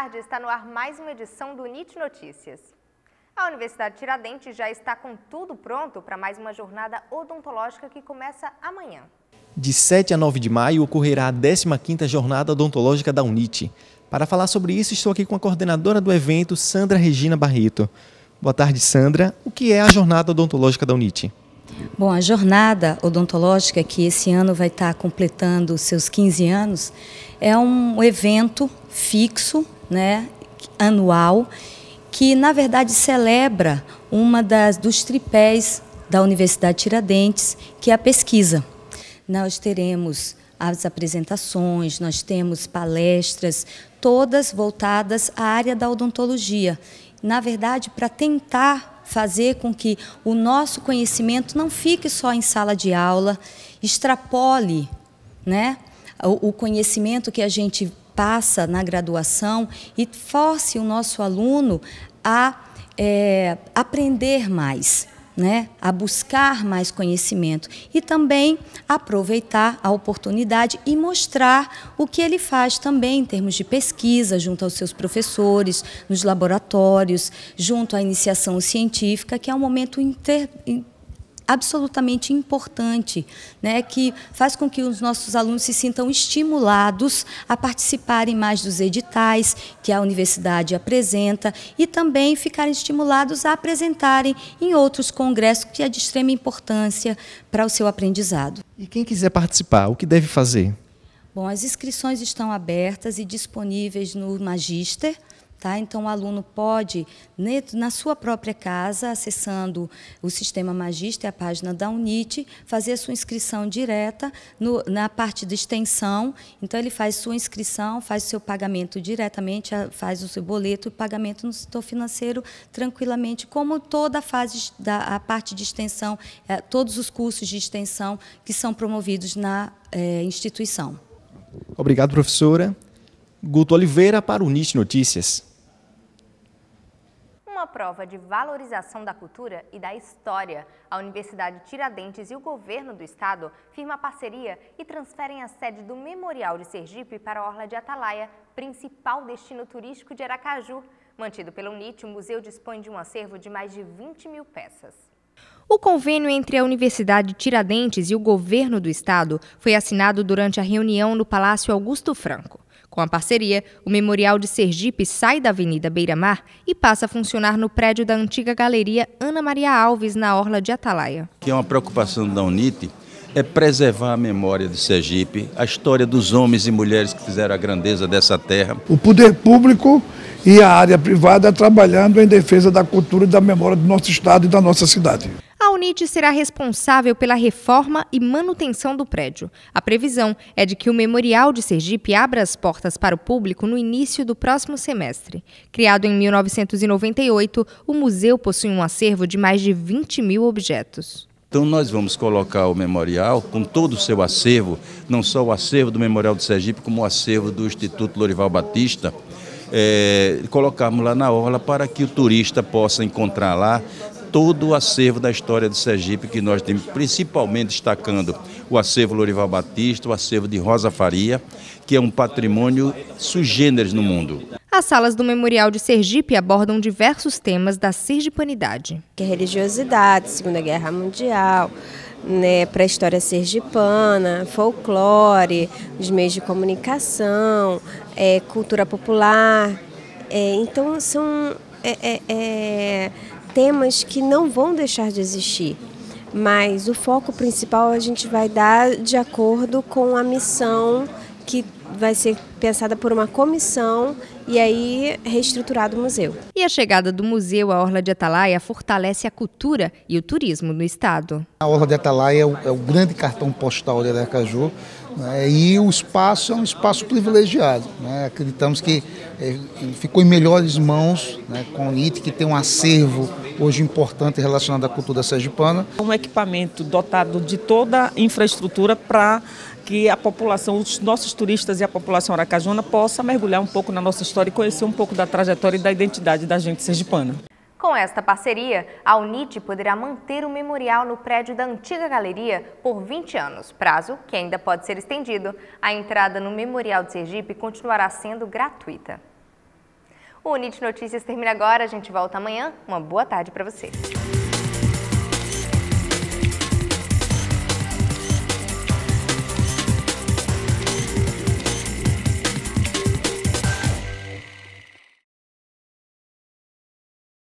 tarde está no ar mais uma edição do NIT Notícias. A Universidade Tiradentes já está com tudo pronto para mais uma jornada odontológica que começa amanhã. De 7 a 9 de maio ocorrerá a 15ª Jornada Odontológica da UNIT. Para falar sobre isso, estou aqui com a coordenadora do evento, Sandra Regina Barreto. Boa tarde, Sandra. O que é a Jornada Odontológica da UNIT? Bom, a jornada odontológica, que esse ano vai estar completando seus 15 anos, é um evento fixo né, anual, que na verdade celebra uma das dos tripés da Universidade Tiradentes, que é a pesquisa. Nós teremos as apresentações, nós temos palestras, todas voltadas à área da odontologia. Na verdade, para tentar fazer com que o nosso conhecimento não fique só em sala de aula, extrapole né, o conhecimento que a gente passa na graduação e force o nosso aluno a é, aprender mais. Né, a buscar mais conhecimento e também aproveitar a oportunidade e mostrar o que ele faz também em termos de pesquisa junto aos seus professores, nos laboratórios, junto à iniciação científica, que é um momento inter, absolutamente importante, né, que faz com que os nossos alunos se sintam estimulados a participarem mais dos editais que a universidade apresenta e também ficarem estimulados a apresentarem em outros congressos que é de extrema importância para o seu aprendizado. E quem quiser participar, o que deve fazer? Bom, as inscrições estão abertas e disponíveis no Magister, Tá? Então, o aluno pode, na sua própria casa, acessando o sistema Magista e é a página da UNIT, fazer a sua inscrição direta no, na parte de extensão. Então, ele faz sua inscrição, faz seu pagamento diretamente, faz o seu boleto e pagamento no setor financeiro tranquilamente, como toda a fase da a parte de extensão, é, todos os cursos de extensão que são promovidos na é, instituição. Obrigado, professora. Guto Oliveira para o NIT Notícias prova de valorização da cultura e da história. A Universidade Tiradentes e o governo do estado firmam parceria e transferem a sede do Memorial de Sergipe para a Orla de Atalaia, principal destino turístico de Aracaju. Mantido pela Unite, o museu dispõe de um acervo de mais de 20 mil peças. O convênio entre a Universidade Tiradentes e o governo do estado foi assinado durante a reunião no Palácio Augusto Franco. Com a parceria, o Memorial de Sergipe sai da Avenida Beira-Mar e passa a funcionar no prédio da antiga Galeria Ana Maria Alves, na Orla de Atalaia. Que é uma preocupação da UNIT é preservar a memória de Sergipe, a história dos homens e mulheres que fizeram a grandeza dessa terra. O poder público e a área privada trabalhando em defesa da cultura e da memória do nosso estado e da nossa cidade. Conite será responsável pela reforma e manutenção do prédio. A previsão é de que o Memorial de Sergipe abra as portas para o público no início do próximo semestre. Criado em 1998, o museu possui um acervo de mais de 20 mil objetos. Então nós vamos colocar o memorial com todo o seu acervo, não só o acervo do Memorial de Sergipe, como o acervo do Instituto Lorival Batista, é, colocarmos lá na orla para que o turista possa encontrar lá todo o acervo da história de Sergipe que nós temos, principalmente destacando o acervo Lorival Batista, o acervo de Rosa Faria, que é um patrimônio sugêneres no mundo. As salas do Memorial de Sergipe abordam diversos temas da sergipanidade. Que é religiosidade, Segunda Guerra Mundial, né, pré-história sergipana, folclore, os meios de comunicação, é, cultura popular. É, então, são é, é, é temas que não vão deixar de existir, mas o foco principal a gente vai dar de acordo com a missão que vai ser pensada por uma comissão e aí reestruturado o museu. E a chegada do museu à Orla de Atalaia fortalece a cultura e o turismo no estado. A Orla de Atalaia é o, é o grande cartão postal de Aracaju. Né? E o espaço é um espaço privilegiado. Né? Acreditamos que é, ficou em melhores mãos né, com o IT, que tem um acervo hoje importante relacionado à cultura sergipana. Um equipamento dotado de toda a infraestrutura para que a população, os nossos turistas e a população aracajona possa mergulhar um pouco na nossa história e conhecer um pouco da trajetória e da identidade da gente sergipana. Com esta parceria, a Unite poderá manter o memorial no prédio da antiga galeria por 20 anos, prazo que ainda pode ser estendido. A entrada no Memorial de Sergipe continuará sendo gratuita. O Unite Notícias termina agora, a gente volta amanhã. Uma boa tarde para vocês.